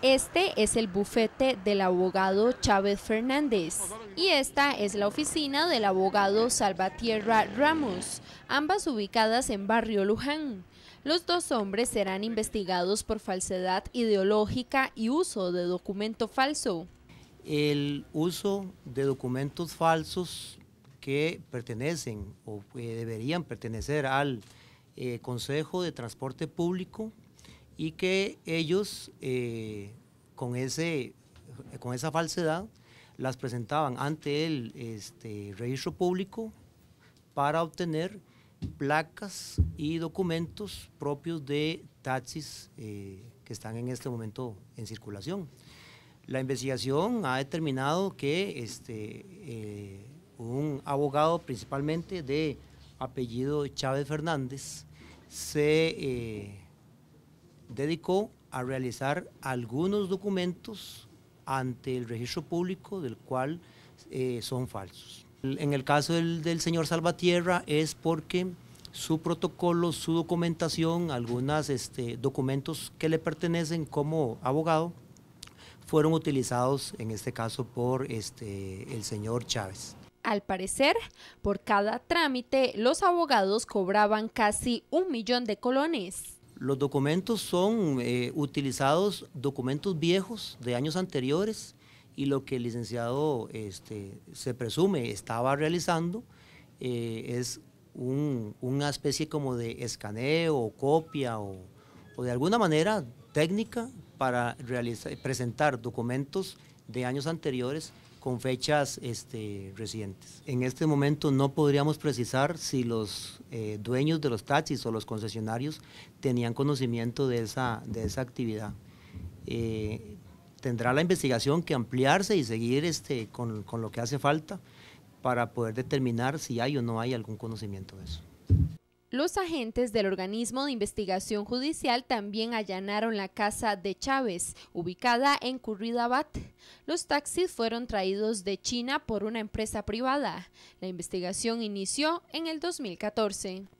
Este es el bufete del abogado Chávez Fernández y esta es la oficina del abogado Salvatierra Ramos, ambas ubicadas en Barrio Luján. Los dos hombres serán investigados por falsedad ideológica y uso de documento falso. El uso de documentos falsos que pertenecen o deberían pertenecer al eh, Consejo de Transporte Público y que ellos eh, con, ese, con esa falsedad las presentaban ante el este, registro público para obtener placas y documentos propios de taxis eh, que están en este momento en circulación. La investigación ha determinado que este, eh, un abogado principalmente de apellido Chávez Fernández se dedicó a realizar algunos documentos ante el registro público del cual eh, son falsos. En el caso del, señor Salvatierra es porque su protocolo, su documentación, algunos este, documentos que le pertenecen como abogado, fueron utilizados en este caso por este, el señor Chávez. Al parecer, por cada trámite, los abogados cobraban casi un millón de colones. Los documentos son eh, utilizados documentos viejos de años anteriores y lo que el licenciado este, se presume estaba realizando eh, es una especie como de escaneo o copia o, de alguna manera técnica para presentar documentos de años anteriores con fechas este, recientes. En este momento no podríamos precisar si los eh, dueños de los taxis o los concesionarios tenían conocimiento de esa, de esa actividad. Eh, tendrá la investigación que ampliarse y seguir este, con lo que hace falta para poder determinar si hay o no hay algún conocimiento de eso. Los agentes del organismo de investigación judicial también allanaron la casa de Chávez, ubicada en Curridabat. Los taxis fueron traídos de China por una empresa privada. La investigación inició en el 2014.